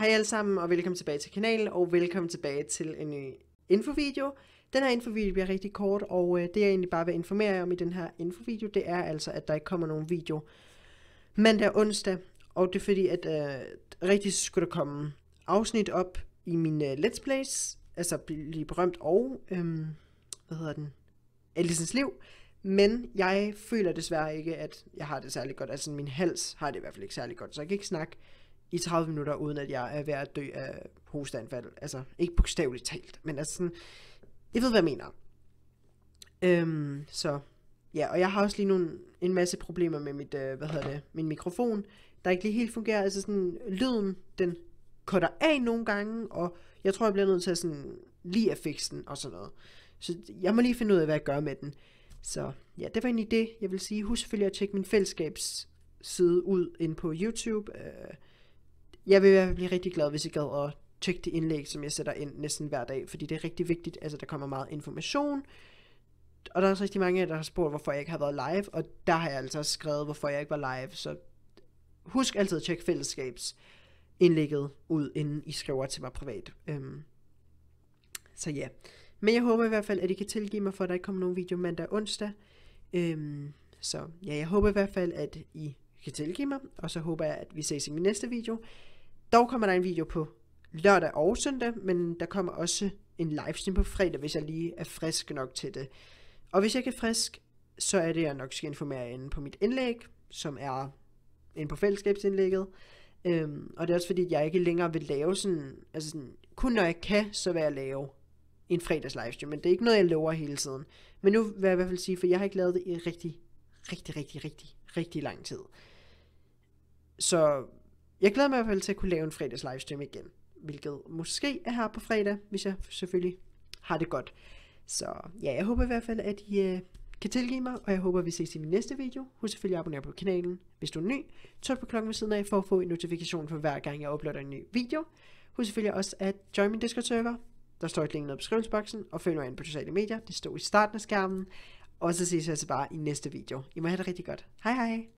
Hej alle sammen, og velkommen tilbage til kanalen, og velkommen tilbage til en ny øh, infovideo. Den her infovideo bliver rigtig kort, og øh, det jeg egentlig bare vil informere jer om i den her infovideo, det er altså, at der ikke kommer nogen video mandag og onsdag, og det er fordi, at øh, rigtig skulle der komme afsnit op i min øh, Let's Plays, altså blive berømt og, øh, hvad hedder den, Alice's liv, men jeg føler desværre ikke, at jeg har det særlig godt. Altså min hals har det i hvert fald ikke særlig godt, så jeg kan ikke snakke i 30 minutter, uden at jeg er ved at dø af hosteanfald. Altså, ikke bogstaveligt talt, men altså sådan, jeg ved, hvad jeg mener. Øhm, så ja, og jeg har også lige nogle, en masse problemer med mit, øh, hvad hedder det, min mikrofon, der ikke lige helt fungerer. Altså sådan, lyden, den cutter af nogle gange, og jeg tror, jeg bliver nødt til at sådan, lige at fikse den og sådan noget. Så jeg må lige finde ud af, hvad jeg gør med den. Så ja, det var egentlig det, jeg vil sige. Husk selvfølgelig at tjekke min fællesskabsside ud ind på YouTube. Øh, jeg vil i hvert fald blive rigtig glad, hvis I gad at tjekke de indlæg, som jeg sætter ind næsten hver dag, fordi det er rigtig vigtigt, altså der kommer meget information, og der er også rigtig mange af der har spurgt, hvorfor jeg ikke har været live, og der har jeg altså også skrevet, hvorfor jeg ikke var live, så husk altid at tjekke fællesskabsindlægget ud, inden I skriver til mig privat. Øhm. Så ja. Men jeg håber i hvert fald, at I kan tilgive mig for, at der ikke kommer nogen video mandag og onsdag. Øhm, så ja, jeg håber i hvert fald, at I kan tilgive mig, og så håber jeg, at vi ses i min næste video. Dog kommer der en video på lørdag og søndag, men der kommer også en livestream på fredag, hvis jeg lige er frisk nok til det. Og hvis jeg ikke er frisk, så er det, jeg nok skal informere inde på mit indlæg, som er inde på fællesskabsindlægget. Øhm, og det er også fordi, at jeg ikke længere vil lave sådan, altså sådan, kun når jeg kan, så vil jeg lave en fredags livestream, men det er ikke noget, jeg lover hele tiden. Men nu vil jeg i hvert fald sige, for jeg har ikke lavet det i rigtig, rigtig, rigtig, rigtig, rigtig lang tid. Så jeg glæder mig i hvert fald til at kunne lave en fredags livestream igen, hvilket måske er her på fredag, hvis jeg selvfølgelig har det godt. Så ja, jeg håber i hvert fald, at I øh, kan tilgive mig, og jeg håber, at vi ses i min næste video. Husk selvfølgelig at abonnere på kanalen. Hvis du er ny, tryk på klokken ved siden af for at få en notifikation for hver gang, jeg uploader en ny video. Husk selvfølgelig også at join min Discord-server. Der står et link i beskrivelsesboksen, og følg mig ind på sociale medier. Det står i starten af skærmen. Og så ses jeg altså bare i næste video. I må have det rigtig godt. Hej hej!